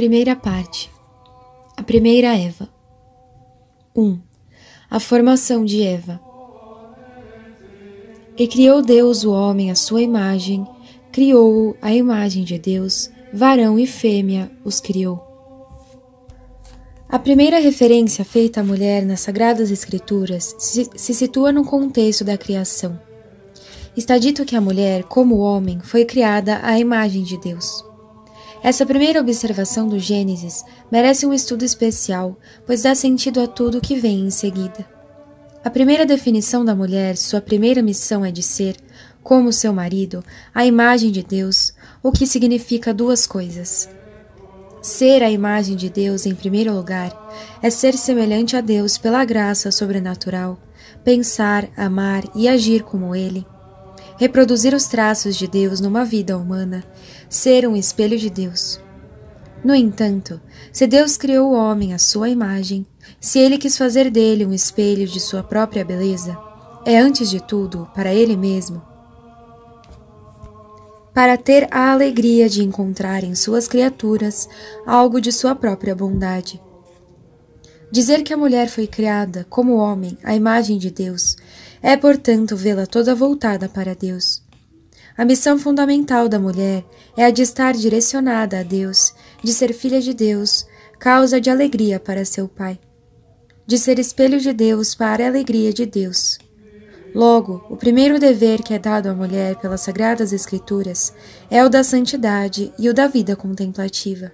Primeira parte. A primeira Eva. 1. Um, a formação de Eva. E criou Deus o homem à sua imagem, criou-o à imagem de Deus, varão e fêmea os criou. A primeira referência feita à mulher nas Sagradas Escrituras se situa no contexto da criação. Está dito que a mulher, como o homem, foi criada à imagem de Deus. Essa primeira observação do Gênesis merece um estudo especial, pois dá sentido a tudo o que vem em seguida. A primeira definição da mulher, sua primeira missão é de ser, como seu marido, a imagem de Deus, o que significa duas coisas. Ser a imagem de Deus, em primeiro lugar, é ser semelhante a Deus pela graça sobrenatural, pensar, amar e agir como Ele. Reproduzir os traços de Deus numa vida humana ser um espelho de Deus. No entanto, se Deus criou o homem à sua imagem, se ele quis fazer dele um espelho de sua própria beleza, é antes de tudo para ele mesmo. Para ter a alegria de encontrar em suas criaturas algo de sua própria bondade. Dizer que a mulher foi criada, como homem, à imagem de Deus, é, portanto, vê-la toda voltada para Deus. A missão fundamental da mulher é a de estar direcionada a Deus, de ser filha de Deus, causa de alegria para seu Pai, de ser espelho de Deus para a alegria de Deus. Logo, o primeiro dever que é dado à mulher pelas Sagradas Escrituras é o da santidade e o da vida contemplativa.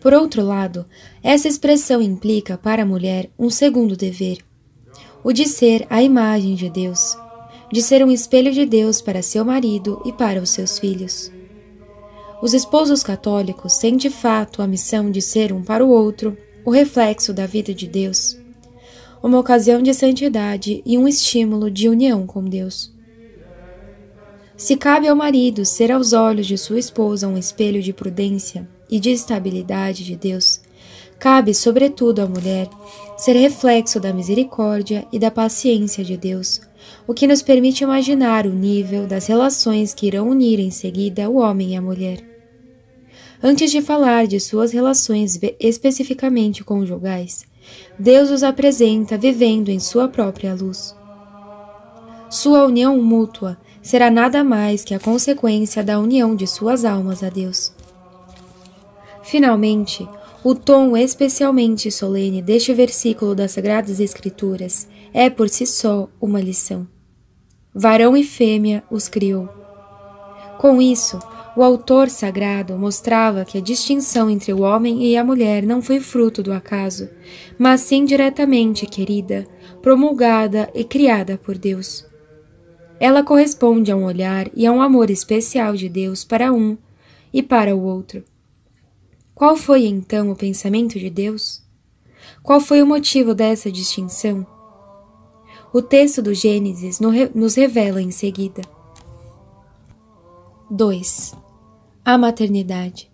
Por outro lado, essa expressão implica para a mulher um segundo dever, o de ser a imagem de Deus, de ser um espelho de Deus para seu marido e para os seus filhos. Os esposos católicos têm de fato a missão de ser um para o outro o reflexo da vida de Deus, uma ocasião de santidade e um estímulo de união com Deus. Se cabe ao marido ser aos olhos de sua esposa um espelho de prudência e de estabilidade de Deus, Cabe, sobretudo, à mulher ser reflexo da misericórdia e da paciência de Deus, o que nos permite imaginar o nível das relações que irão unir em seguida o homem e a mulher. Antes de falar de suas relações especificamente conjugais, Deus os apresenta vivendo em sua própria luz. Sua união mútua será nada mais que a consequência da união de suas almas a Deus. Finalmente, o tom especialmente solene deste versículo das Sagradas Escrituras é por si só uma lição. Varão e fêmea os criou. Com isso, o autor sagrado mostrava que a distinção entre o homem e a mulher não foi fruto do acaso, mas sim diretamente querida, promulgada e criada por Deus. Ela corresponde a um olhar e a um amor especial de Deus para um e para o outro. Qual foi então o pensamento de Deus? Qual foi o motivo dessa distinção? O texto do Gênesis nos revela em seguida. 2. A maternidade.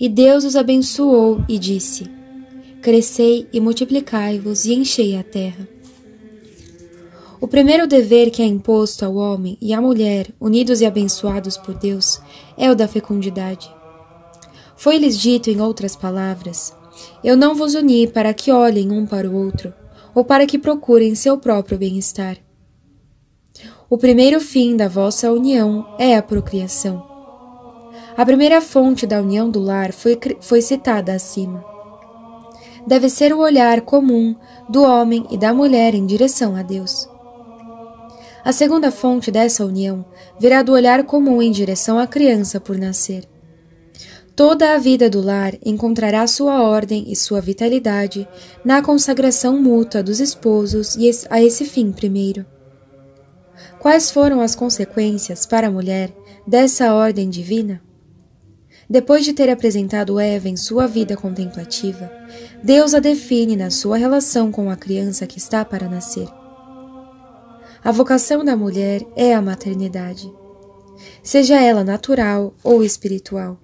E Deus os abençoou e disse: Crescei e multiplicai-vos e enchei a terra. O primeiro dever que é imposto ao homem e à mulher, unidos e abençoados por Deus, é o da fecundidade. Foi-lhes dito, em outras palavras: Eu não vos uni para que olhem um para o outro, ou para que procurem seu próprio bem-estar. O primeiro fim da vossa união é a procriação. A primeira fonte da união do lar foi, foi citada acima. Deve ser o olhar comum do homem e da mulher em direção a Deus. A segunda fonte dessa união virá do olhar comum em direção à criança por nascer. Toda a vida do lar encontrará sua ordem e sua vitalidade na consagração mútua dos esposos e a esse fim primeiro. Quais foram as consequências para a mulher dessa ordem divina? Depois de ter apresentado Eva em sua vida contemplativa, Deus a define na sua relação com a criança que está para nascer. A vocação da mulher é a maternidade, seja ela natural ou espiritual.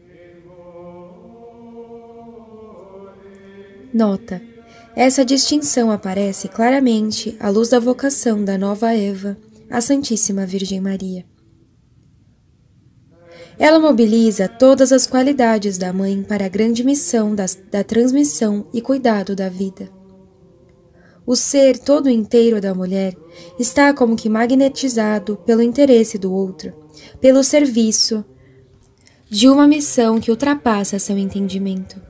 Nota: essa distinção aparece claramente à luz da vocação da nova Eva, a Santíssima Virgem Maria. Ela mobiliza todas as qualidades da mãe para a grande missão da, da transmissão e cuidado da vida. O ser todo inteiro da mulher está como que magnetizado pelo interesse do outro, pelo serviço de uma missão que ultrapassa seu entendimento.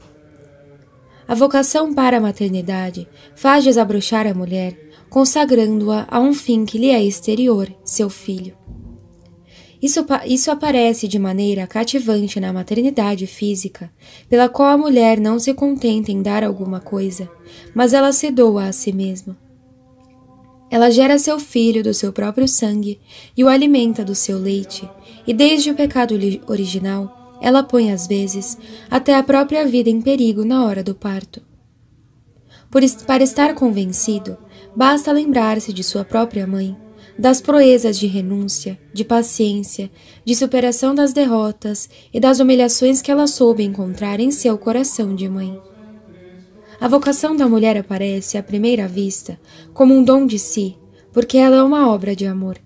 A vocação para a maternidade faz desabrochar a mulher, consagrando-a a um fim que lhe é exterior, seu filho. Isso, isso aparece de maneira cativante na maternidade física, pela qual a mulher não se contenta em dar alguma coisa, mas ela se doa a si mesma. Ela gera seu filho do seu próprio sangue e o alimenta do seu leite, e desde o pecado original, ela põe, às vezes, até a própria vida em perigo na hora do parto. Por, para estar convencido, basta lembrar-se de sua própria mãe, das proezas de renúncia, de paciência, de superação das derrotas e das humilhações que ela soube encontrar em seu coração de mãe. A vocação da mulher aparece, à primeira vista, como um dom de si, porque ela é uma obra de amor.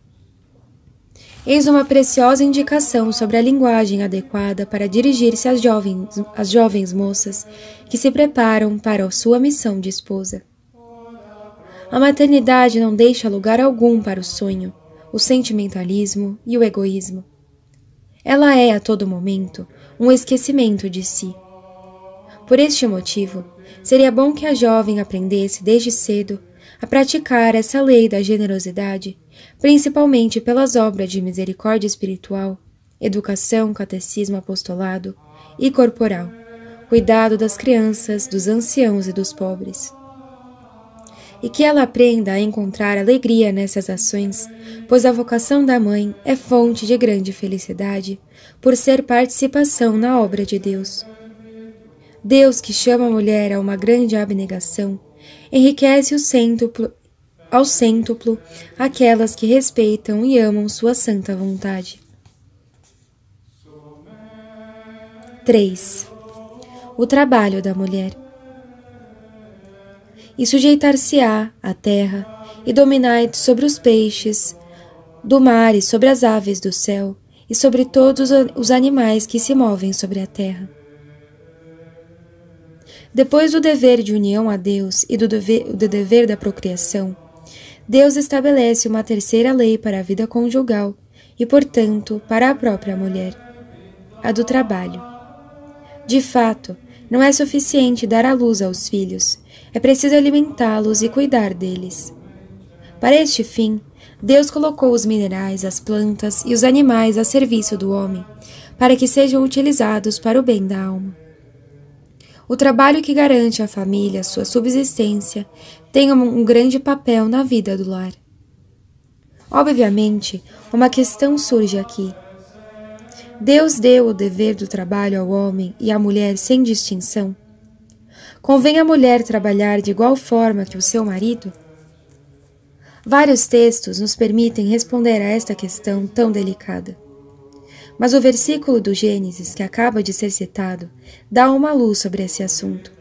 Eis uma preciosa indicação sobre a linguagem adequada para dirigir-se às jovens, às jovens moças que se preparam para a sua missão de esposa. A maternidade não deixa lugar algum para o sonho, o sentimentalismo e o egoísmo. Ela é, a todo momento, um esquecimento de si. Por este motivo, seria bom que a jovem aprendesse desde cedo a praticar essa lei da generosidade principalmente pelas obras de misericórdia espiritual, educação, catecismo apostolado e corporal, cuidado das crianças, dos anciãos e dos pobres. E que ela aprenda a encontrar alegria nessas ações, pois a vocação da mãe é fonte de grande felicidade, por ser participação na obra de Deus. Deus que chama a mulher a uma grande abnegação, enriquece o centro ao cêntuplo aquelas que respeitam e amam sua santa vontade. 3. O trabalho da mulher. E sujeitar-se-á à terra, e dominai sobre os peixes do mar e sobre as aves do céu, e sobre todos os animais que se movem sobre a terra. Depois do dever de união a Deus e do dever, do dever da procriação, Deus estabelece uma terceira lei para a vida conjugal e, portanto, para a própria mulher: a do trabalho. De fato, não é suficiente dar à luz aos filhos, é preciso alimentá-los e cuidar deles. Para este fim, Deus colocou os minerais, as plantas e os animais a serviço do homem, para que sejam utilizados para o bem da alma. O trabalho que garante à família sua subsistência tenham um grande papel na vida do lar. Obviamente, uma questão surge aqui. Deus deu o dever do trabalho ao homem e à mulher sem distinção? Convém a mulher trabalhar de igual forma que o seu marido? Vários textos nos permitem responder a esta questão tão delicada. Mas o versículo do Gênesis que acaba de ser citado dá uma luz sobre esse assunto.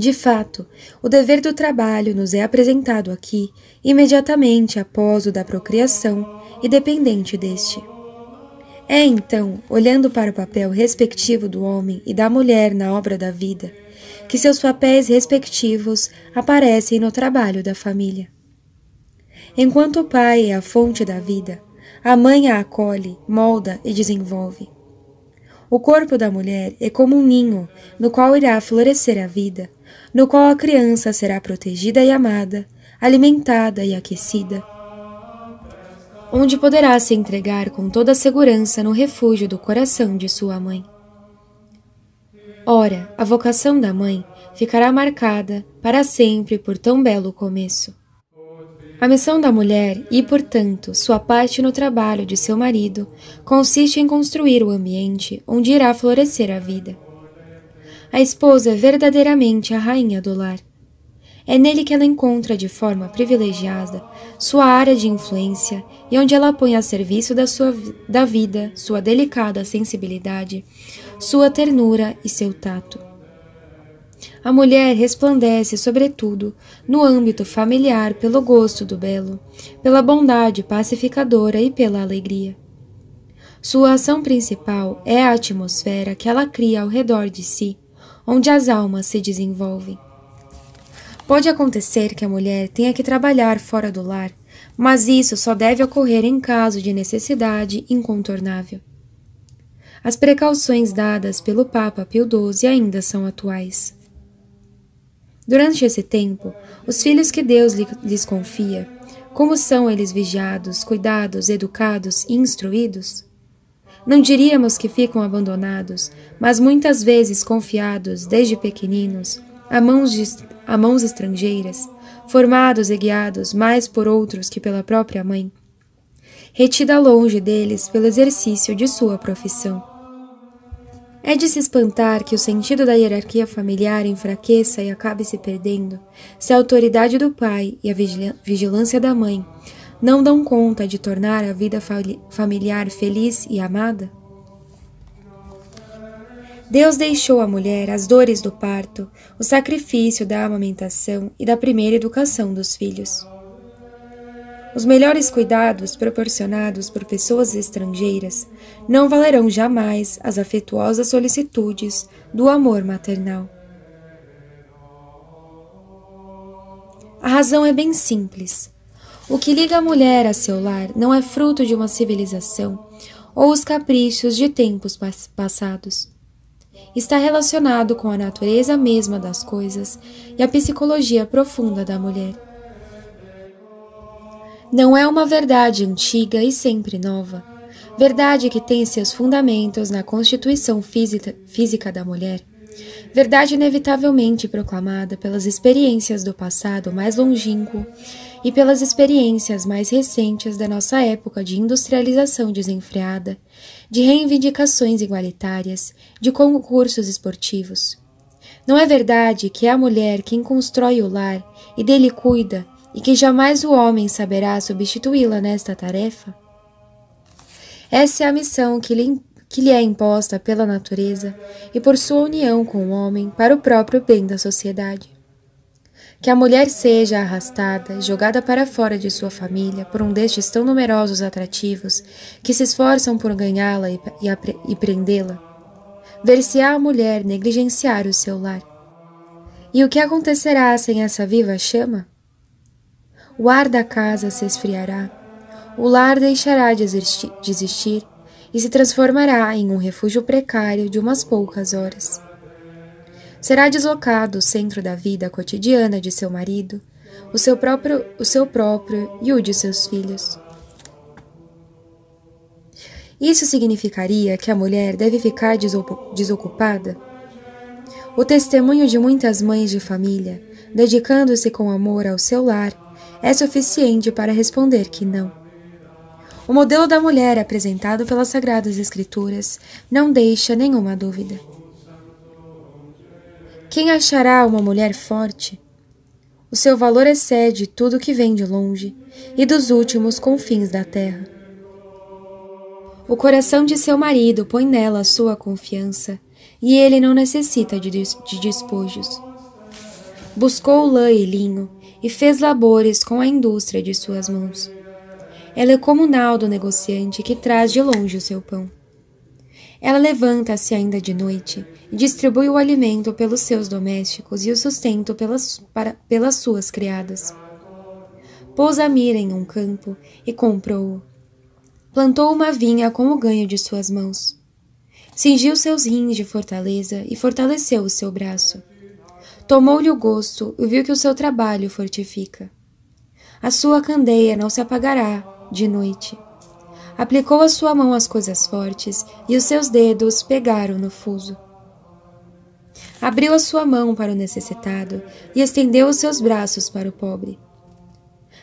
De fato, o dever do trabalho nos é apresentado aqui imediatamente após o da procriação e dependente deste. É então, olhando para o papel respectivo do homem e da mulher na obra da vida, que seus papéis respectivos aparecem no trabalho da família. Enquanto o pai é a fonte da vida, a mãe a acolhe, molda e desenvolve. O corpo da mulher é como um ninho no qual irá florescer a vida, no qual a criança será protegida e amada, alimentada e aquecida, onde poderá se entregar com toda segurança no refúgio do coração de sua mãe. Ora, a vocação da mãe ficará marcada para sempre por tão belo começo. A missão da mulher e, portanto, sua parte no trabalho de seu marido consiste em construir o ambiente onde irá florescer a vida a esposa é verdadeiramente a rainha do lar. É nele que ela encontra de forma privilegiada sua área de influência e onde ela põe a serviço da, sua, da vida sua delicada sensibilidade, sua ternura e seu tato. A mulher resplandece, sobretudo, no âmbito familiar pelo gosto do belo, pela bondade pacificadora e pela alegria. Sua ação principal é a atmosfera que ela cria ao redor de si onde as almas se desenvolvem. Pode acontecer que a mulher tenha que trabalhar fora do lar, mas isso só deve ocorrer em caso de necessidade incontornável. As precauções dadas pelo Papa Pio XII ainda são atuais. Durante esse tempo, os filhos que Deus lhes confia, como são eles vigiados, cuidados, educados e instruídos? Não diríamos que ficam abandonados, mas muitas vezes confiados, desde pequeninos, a mãos, de, a mãos estrangeiras, formados e guiados mais por outros que pela própria mãe, retida longe deles pelo exercício de sua profissão. É de se espantar que o sentido da hierarquia familiar enfraqueça e acabe se perdendo, se a autoridade do pai e a vigilância da mãe não dão conta de tornar a vida familiar feliz e amada? Deus deixou à mulher as dores do parto, o sacrifício da amamentação e da primeira educação dos filhos. Os melhores cuidados proporcionados por pessoas estrangeiras não valerão jamais as afetuosas solicitudes do amor maternal. A razão é bem simples. O que liga a mulher a seu lar não é fruto de uma civilização ou os caprichos de tempos pass passados. Está relacionado com a natureza mesma das coisas e a psicologia profunda da mulher. Não é uma verdade antiga e sempre nova, verdade que tem seus fundamentos na constituição física, física da mulher, verdade inevitavelmente proclamada pelas experiências do passado mais longínquo e pelas experiências mais recentes da nossa época de industrialização desenfreada, de reivindicações igualitárias, de concursos esportivos. Não é verdade que é a mulher quem constrói o lar e dele cuida e que jamais o homem saberá substituí-la nesta tarefa? Essa é a missão que lhe, que lhe é imposta pela natureza e por sua união com o homem para o próprio bem da sociedade que a mulher seja arrastada, jogada para fora de sua família por um destes tão numerosos atrativos que se esforçam por ganhá-la e, e, e prendê-la? Ver-se-á a mulher negligenciar o seu lar. E o que acontecerá sem essa viva chama? O ar da casa se esfriará, o lar deixará de existir, de existir e se transformará em um refúgio precário de umas poucas horas será deslocado o centro da vida cotidiana de seu marido, o seu próprio, o seu próprio e o de seus filhos. Isso significaria que a mulher deve ficar desocupada? O testemunho de muitas mães de família, dedicando-se com amor ao seu lar, é suficiente para responder que não. O modelo da mulher apresentado pelas Sagradas Escrituras não deixa nenhuma dúvida. Quem achará uma mulher forte? O seu valor excede tudo que vem de longe e dos últimos confins da terra. O coração de seu marido põe nela a sua confiança e ele não necessita de, de despojos. Buscou lã e linho e fez labores com a indústria de suas mãos. Ela é como do naldo negociante que traz de longe o seu pão. Ela levanta-se ainda de noite e distribui o alimento pelos seus domésticos e o sustento pelas, para, pelas suas criadas. Pôs a mira em um campo e comprou-o. Plantou uma vinha com o ganho de suas mãos. Cingiu seus rins de fortaleza e fortaleceu o seu braço. Tomou-lhe o gosto e viu que o seu trabalho fortifica. A sua candeia não se apagará de noite aplicou a sua mão às coisas fortes e os seus dedos pegaram no fuso. Abriu a sua mão para o necessitado e estendeu os seus braços para o pobre.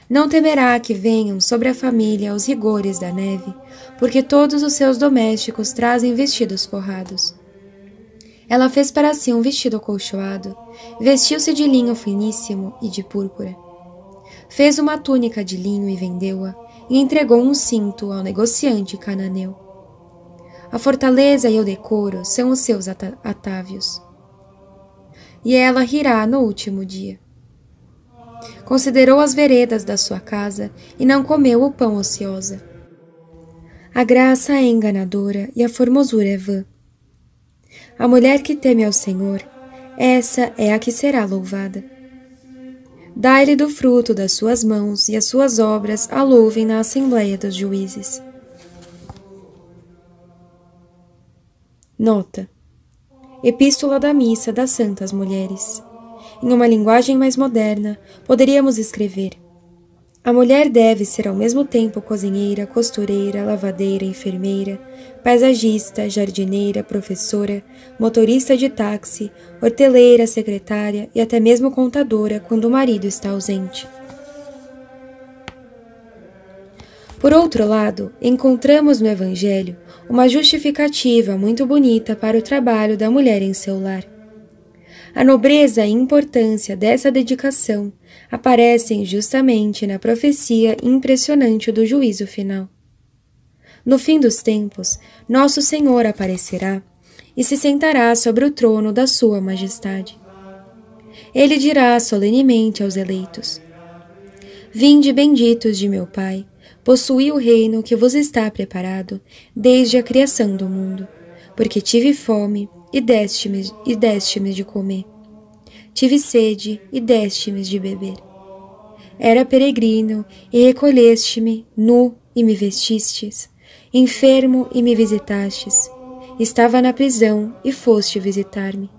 Não temerá que venham sobre a família os rigores da neve, porque todos os seus domésticos trazem vestidos forrados. Ela fez para si um vestido acolchoado, vestiu-se de linho finíssimo e de púrpura. Fez uma túnica de linho e vendeu-a, e entregou um cinto ao negociante cananeu. A fortaleza e o decoro são os seus atávios. E ela rirá no último dia. Considerou as veredas da sua casa e não comeu o pão ociosa. A graça é enganadora e a formosura é vã. A mulher que teme ao Senhor, essa é a que será louvada. Dai-lhe do fruto das suas mãos, e as suas obras alouvem na Assembleia dos Juízes. Nota: Epístola da Missa das Santas Mulheres. Em uma linguagem mais moderna, poderíamos escrever a mulher deve ser ao mesmo tempo cozinheira, costureira, lavadeira, enfermeira, paisagista, jardineira, professora, motorista de táxi, horteleira, secretária e até mesmo contadora quando o marido está ausente. Por outro lado, encontramos no Evangelho uma justificativa muito bonita para o trabalho da mulher em seu lar. A nobreza e importância dessa dedicação aparecem justamente na profecia impressionante do juízo final. No fim dos tempos, nosso Senhor aparecerá e se sentará sobre o trono da Sua Majestade. Ele dirá solenemente aos eleitos: Vinde benditos de meu Pai, possuí o reino que vos está preparado desde a criação do mundo, porque tive fome e deste-me deste de comer tive sede e deste-me de beber. Era peregrino e recolheste-me, nu e me vestistes, enfermo e me visitastes, estava na prisão e foste visitar-me.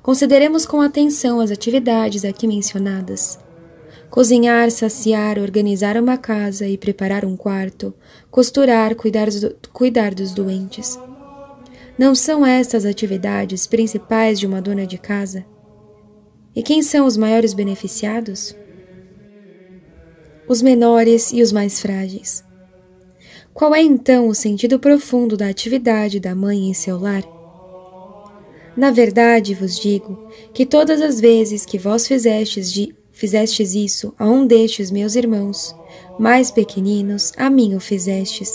Consideremos com atenção as atividades aqui mencionadas. Cozinhar, saciar, organizar uma casa e preparar um quarto, costurar, cuidar, do, cuidar dos doentes não são estas atividades principais de uma dona de casa? E quem são os maiores beneficiados? Os menores e os mais frágeis. Qual é então o sentido profundo da atividade da mãe em seu lar? Na verdade vos digo que todas as vezes que vós fizestes, de, fizestes isso a um destes meus irmãos, mais pequeninos, a mim o fizestes.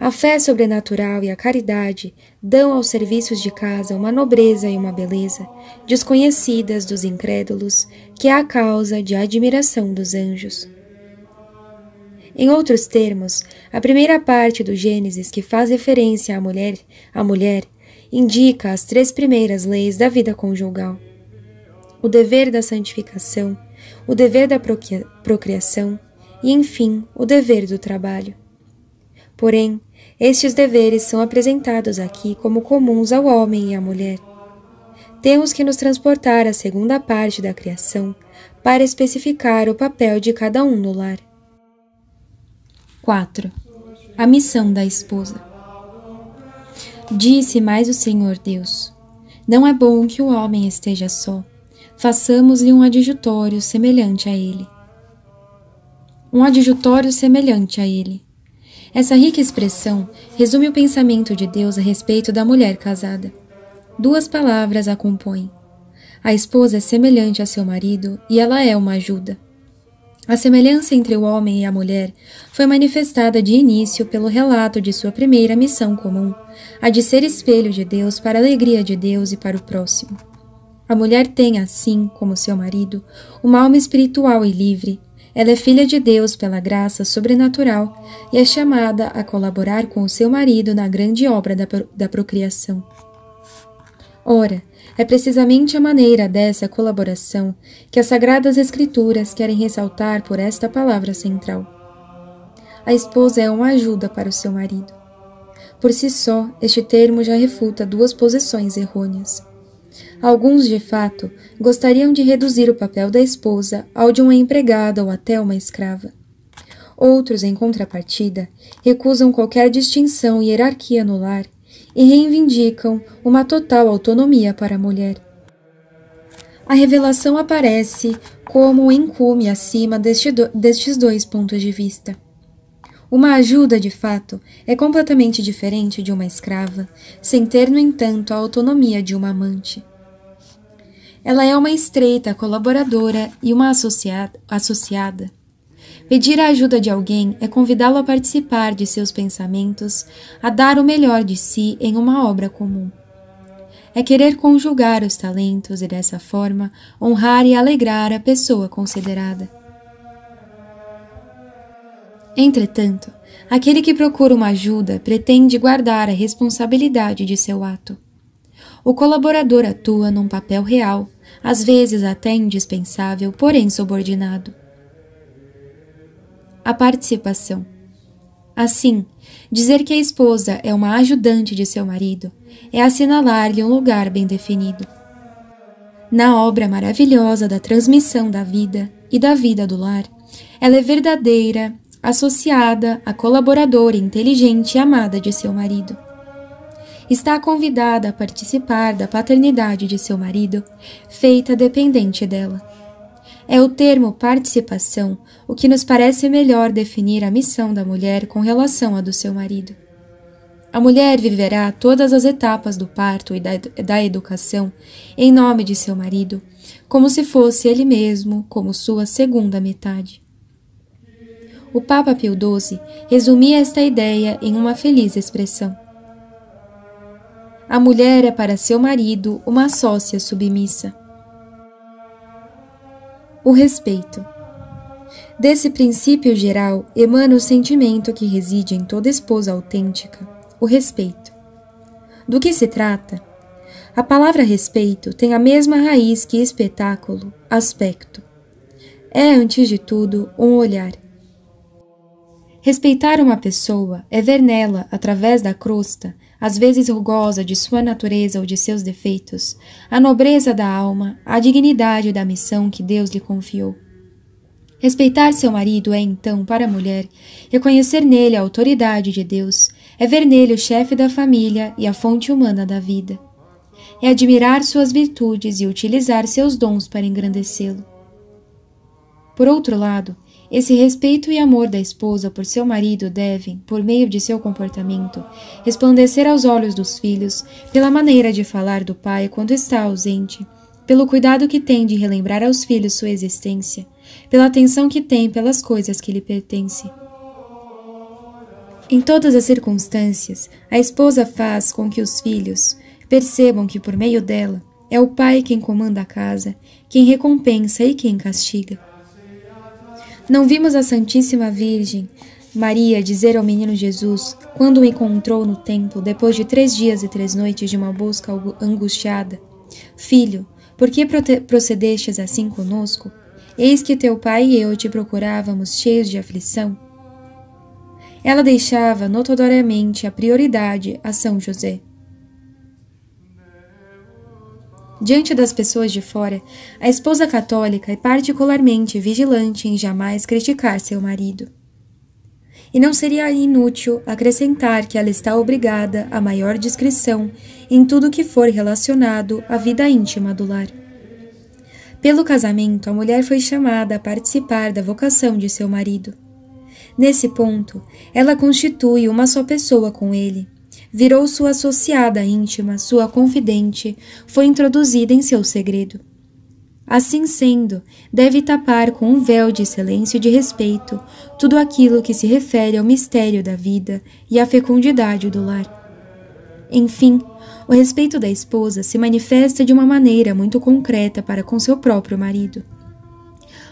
A fé sobrenatural e a caridade dão aos serviços de casa uma nobreza e uma beleza desconhecidas dos incrédulos, que é a causa de admiração dos anjos. Em outros termos, a primeira parte do Gênesis que faz referência à mulher, à mulher, indica as três primeiras leis da vida conjugal: o dever da santificação, o dever da procriação e, enfim, o dever do trabalho. Porém, estes deveres são apresentados aqui como comuns ao homem e à mulher. Temos que nos transportar à segunda parte da criação para especificar o papel de cada um no lar. 4. A missão da esposa. Disse mais o Senhor Deus: Não é bom que o homem esteja só. Façamos-lhe um adjutório semelhante a ele. Um adjutório semelhante a ele essa rica expressão resume o pensamento de Deus a respeito da mulher casada. Duas palavras a compõem. A esposa é semelhante a seu marido e ela é uma ajuda. A semelhança entre o homem e a mulher foi manifestada de início pelo relato de sua primeira missão comum, a de ser espelho de Deus para a alegria de Deus e para o próximo. A mulher tem, assim como seu marido, uma alma espiritual e livre, ela é filha de Deus pela graça sobrenatural e é chamada a colaborar com o seu marido na grande obra da, da procriação. Ora, é precisamente a maneira dessa colaboração que as Sagradas Escrituras querem ressaltar por esta palavra central. A esposa é uma ajuda para o seu marido. Por si só, este termo já refuta duas posições errôneas. Alguns, de fato, gostariam de reduzir o papel da esposa ao de uma empregada ou até uma escrava. Outros, em contrapartida, recusam qualquer distinção e hierarquia no lar e reivindicam uma total autonomia para a mulher. A revelação aparece como um encume acima deste do, destes dois pontos de vista. Uma ajuda, de fato, é completamente diferente de uma escrava, sem ter, no entanto, a autonomia de uma amante. Ela é uma estreita colaboradora e uma associada. Pedir a ajuda de alguém é convidá-lo a participar de seus pensamentos, a dar o melhor de si em uma obra comum. É querer conjugar os talentos e, dessa forma, honrar e alegrar a pessoa considerada. Entretanto, aquele que procura uma ajuda pretende guardar a responsabilidade de seu ato. O colaborador atua num papel real, às vezes até indispensável, porém subordinado. A participação. Assim, dizer que a esposa é uma ajudante de seu marido é assinalar-lhe um lugar bem definido. Na obra maravilhosa da transmissão da vida e da vida do lar, ela é verdadeira, associada, a colaboradora inteligente e amada de seu marido. Está convidada a participar da paternidade de seu marido, feita dependente dela. É o termo participação o que nos parece melhor definir a missão da mulher com relação à do seu marido. A mulher viverá todas as etapas do parto e da, da educação em nome de seu marido, como se fosse ele mesmo, como sua segunda metade. O Papa Pio XII resumia esta ideia em uma feliz expressão. A mulher é para seu marido uma sócia submissa. O respeito. Desse princípio geral emana o sentimento que reside em toda esposa autêntica, o respeito. Do que se trata? A palavra respeito tem a mesma raiz que espetáculo, aspecto. É, antes de tudo, um olhar. Respeitar uma pessoa é ver nela, através da crosta, às vezes rugosa de sua natureza ou de seus defeitos, a nobreza da alma, a dignidade da missão que Deus lhe confiou. Respeitar seu marido é, então, para a mulher, reconhecer nele a autoridade de Deus, é ver nele o chefe da família e a fonte humana da vida. É admirar suas virtudes e utilizar seus dons para engrandecê-lo. Por outro lado, esse respeito e amor da esposa por seu marido devem, por meio de seu comportamento, resplandecer aos olhos dos filhos, pela maneira de falar do pai quando está ausente, pelo cuidado que tem de relembrar aos filhos sua existência, pela atenção que tem pelas coisas que lhe pertencem. Em todas as circunstâncias, a esposa faz com que os filhos percebam que, por meio dela, é o pai quem comanda a casa, quem recompensa e quem castiga. Não vimos a Santíssima Virgem Maria dizer ao menino Jesus, quando o encontrou no templo, depois de três dias e três noites de uma busca angustiada: Filho, por que procedestes assim conosco? Eis que teu pai e eu te procurávamos cheios de aflição. Ela deixava notoriamente a prioridade a São José. Diante das pessoas de fora, a esposa católica é particularmente vigilante em jamais criticar seu marido. E não seria inútil acrescentar que ela está obrigada à maior discrição em tudo que for relacionado à vida íntima do lar. Pelo casamento, a mulher foi chamada a participar da vocação de seu marido. Nesse ponto, ela constitui uma só pessoa com ele, virou sua associada íntima, sua confidente, foi introduzida em seu segredo. Assim sendo, deve tapar com um véu de silêncio e de respeito tudo aquilo que se refere ao mistério da vida e à fecundidade do lar. Enfim, o respeito da esposa se manifesta de uma maneira muito concreta para com seu próprio marido.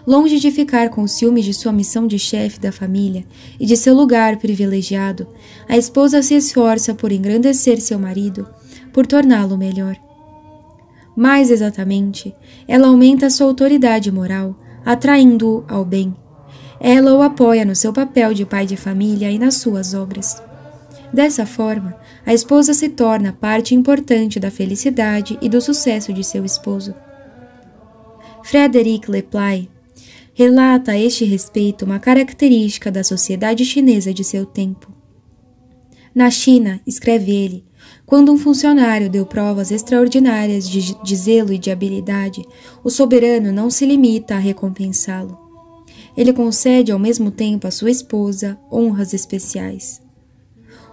Longe de ficar com ciúmes de sua missão de chefe da família e de seu lugar privilegiado, a esposa se esforça por engrandecer seu marido, por torná-lo melhor. Mais exatamente, ela aumenta sua autoridade moral, atraindo-o ao bem. Ela o apoia no seu papel de pai de família e nas suas obras. Dessa forma, a esposa se torna parte importante da felicidade e do sucesso de seu esposo. Frederic Leply relata a este respeito uma característica da sociedade chinesa de seu tempo. Na China, escreve ele, quando um funcionário deu provas extraordinárias de, de zelo e de habilidade, o soberano não se limita a recompensá-lo. Ele concede ao mesmo tempo à sua esposa honras especiais.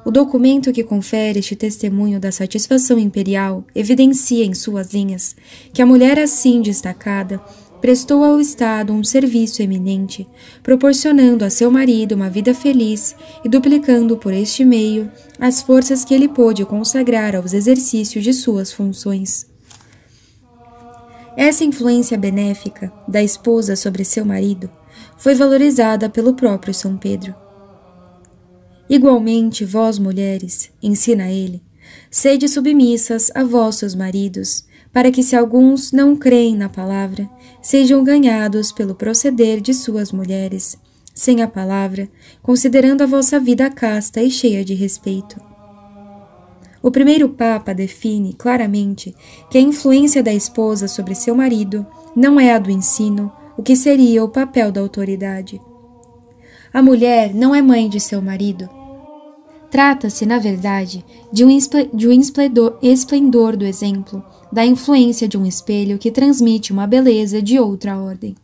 O documento que confere este testemunho da satisfação imperial evidencia em suas linhas que a mulher assim destacada prestou ao Estado um serviço eminente, proporcionando a seu marido uma vida feliz e duplicando por este meio as forças que ele pôde consagrar aos exercícios de suas funções. Essa influência benéfica da esposa sobre seu marido foi valorizada pelo próprio São Pedro. Igualmente, vós, mulheres, ensina ele, sede submissas a vossos maridos, para que se alguns não creem na palavra, sejam ganhados pelo proceder de suas mulheres, sem a palavra, considerando a vossa vida casta e cheia de respeito. O primeiro Papa define claramente que a influência da esposa sobre seu marido não é a do ensino, o que seria o papel da autoridade. A mulher não é mãe de seu marido, Trata-se, na verdade, de um, de um esplendor, esplendor do exemplo, da influência de um espelho que transmite uma beleza de outra ordem.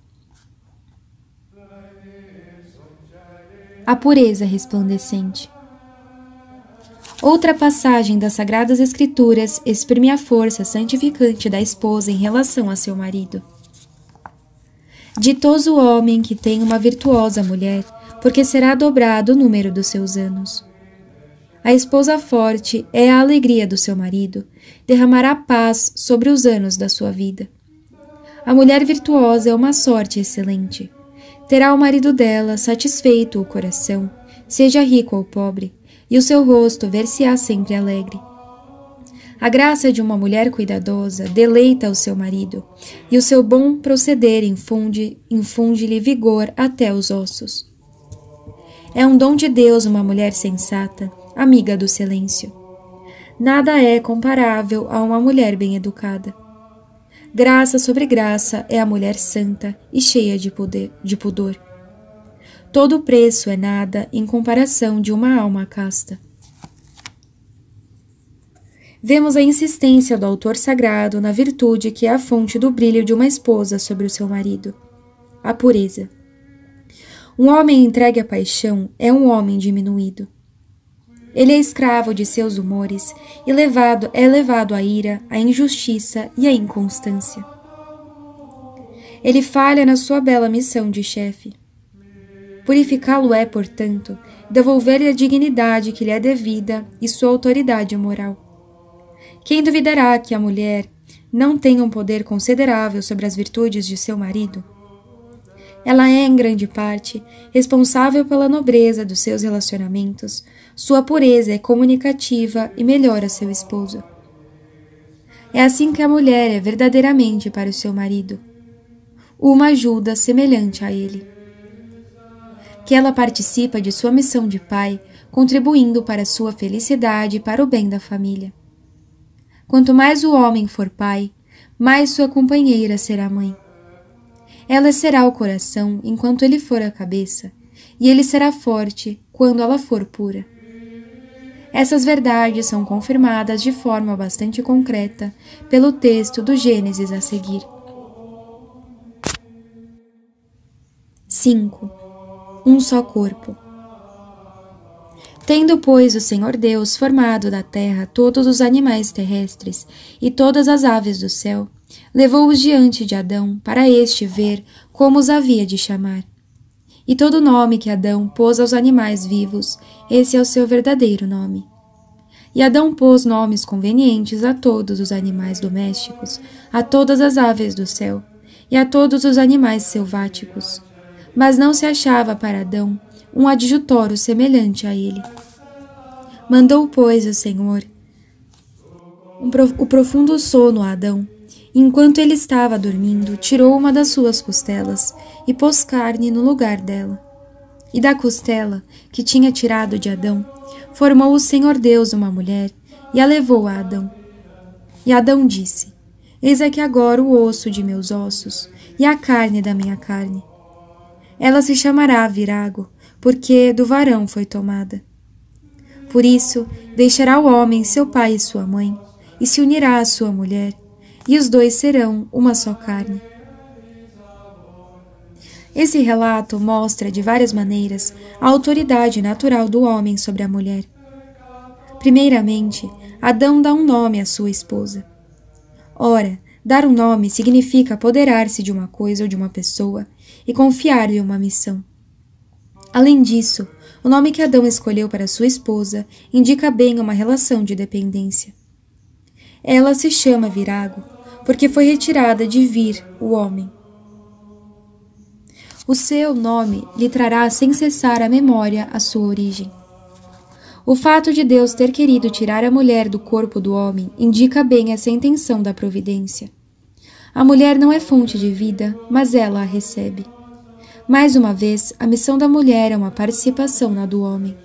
A pureza resplandecente. Outra passagem das Sagradas Escrituras exprime a força santificante da esposa em relação a seu marido. Ditoso o homem que tem uma virtuosa mulher, porque será dobrado o número dos seus anos. A esposa forte é a alegria do seu marido, derramará paz sobre os anos da sua vida. A mulher virtuosa é uma sorte excelente. Terá o marido dela satisfeito o coração, seja rico ou pobre, e o seu rosto ver-se-á sempre alegre. A graça de uma mulher cuidadosa deleita o seu marido, e o seu bom proceder infunde-lhe infunde vigor até os ossos. É um dom de Deus uma mulher sensata, amiga do silêncio. Nada é comparável a uma mulher bem educada. Graça sobre graça é a mulher santa e cheia de, poder, de pudor. Todo preço é nada em comparação de uma alma casta. Vemos a insistência do autor sagrado na virtude que é a fonte do brilho de uma esposa sobre o seu marido a pureza. Um homem entregue à paixão é um homem diminuído. Ele é escravo de seus humores e levado, é levado à ira, à injustiça e à inconstância. Ele falha na sua bela missão de chefe. Purificá-lo é, portanto, devolver-lhe a dignidade que lhe é devida e sua autoridade moral. Quem duvidará que a mulher não tem um poder considerável sobre as virtudes de seu marido? Ela é, em grande parte, responsável pela nobreza dos seus relacionamentos, sua pureza é comunicativa e melhora seu esposo. É assim que a mulher é verdadeiramente para o seu marido. Uma ajuda semelhante a ele. Que ela participa de sua missão de pai, contribuindo para sua felicidade e para o bem da família. Quanto mais o homem for pai, mais sua companheira será mãe. Ela será o coração enquanto ele for a cabeça, e ele será forte quando ela for pura. Essas verdades são confirmadas de forma bastante concreta pelo texto do Gênesis a seguir. 5. Um só corpo. Tendo, pois, o Senhor Deus formado da terra todos os animais terrestres e todas as aves do céu, levou-os diante de Adão, para este ver como os havia de chamar. E todo nome que Adão pôs aos animais vivos, esse é o seu verdadeiro nome. E Adão pôs nomes convenientes a todos os animais domésticos, a todas as aves do céu e a todos os animais selváticos. Mas não se achava para Adão um adjutório semelhante a ele. Mandou, pois, o Senhor um o profundo sono a Adão, Enquanto ele estava dormindo, tirou uma das suas costelas e pôs carne no lugar dela. E da costela que tinha tirado de Adão, formou o Senhor Deus uma mulher e a levou a Adão. E Adão disse: Eis aqui agora o osso de meus ossos e a carne da minha carne. Ela se chamará Virago, porque do varão foi tomada. Por isso, deixará o homem seu pai e sua mãe, e se unirá à sua mulher, e os dois serão uma só carne. Esse relato mostra de várias maneiras a autoridade natural do homem sobre a mulher. Primeiramente, Adão dá um nome à sua esposa. Ora, dar um nome significa apoderar-se de uma coisa ou de uma pessoa e confiar-lhe uma missão. Além disso, o nome que Adão escolheu para sua esposa indica bem uma relação de dependência. Ela se chama Virago porque foi retirada de vir o homem. O seu nome lhe trará sem cessar à memória a sua origem. O fato de Deus ter querido tirar a mulher do corpo do homem indica bem essa intenção da providência. A mulher não é fonte de vida, mas ela a recebe. Mais uma vez, a missão da mulher é uma participação na do homem.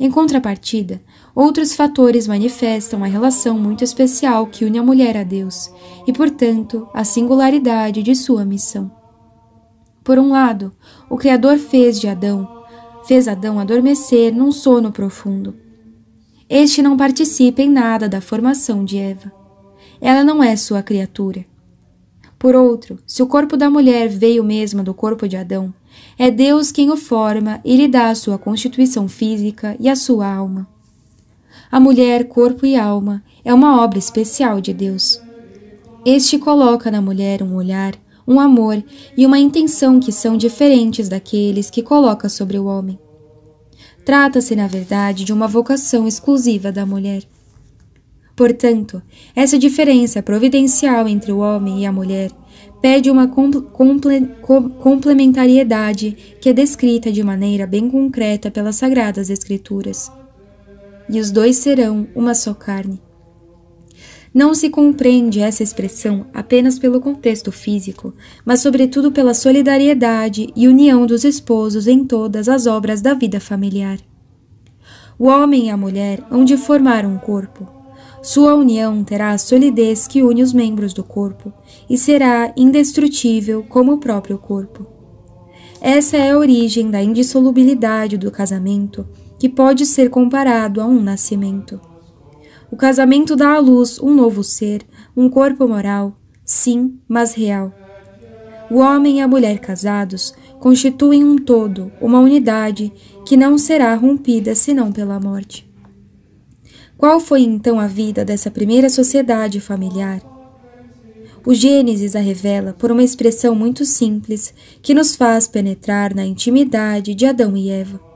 Em contrapartida, Outros fatores manifestam a relação muito especial que une a mulher a Deus e, portanto, a singularidade de sua missão. Por um lado, o Criador fez de Adão, fez Adão adormecer num sono profundo. Este não participa em nada da formação de Eva. Ela não é sua criatura. Por outro, se o corpo da mulher veio mesmo do corpo de Adão, é Deus quem o forma e lhe dá a sua constituição física e a sua alma. A mulher, corpo e alma, é uma obra especial de Deus. Este coloca na mulher um olhar, um amor e uma intenção que são diferentes daqueles que coloca sobre o homem. Trata-se, na verdade, de uma vocação exclusiva da mulher. Portanto, essa diferença providencial entre o homem e a mulher pede uma complementariedade que é descrita de maneira bem concreta pelas Sagradas Escrituras e os dois serão uma só carne. Não se compreende essa expressão apenas pelo contexto físico, mas sobretudo pela solidariedade e união dos esposos em todas as obras da vida familiar. O homem e a mulher hão de formar um corpo. Sua união terá a solidez que une os membros do corpo e será indestrutível como o próprio corpo. Essa é a origem da indissolubilidade do casamento que pode ser comparado a um nascimento. O casamento dá à luz um novo ser, um corpo moral, sim, mas real. O homem e a mulher casados constituem um todo, uma unidade que não será rompida senão pela morte. Qual foi então a vida dessa primeira sociedade familiar? O Gênesis a revela por uma expressão muito simples que nos faz penetrar na intimidade de Adão e Eva.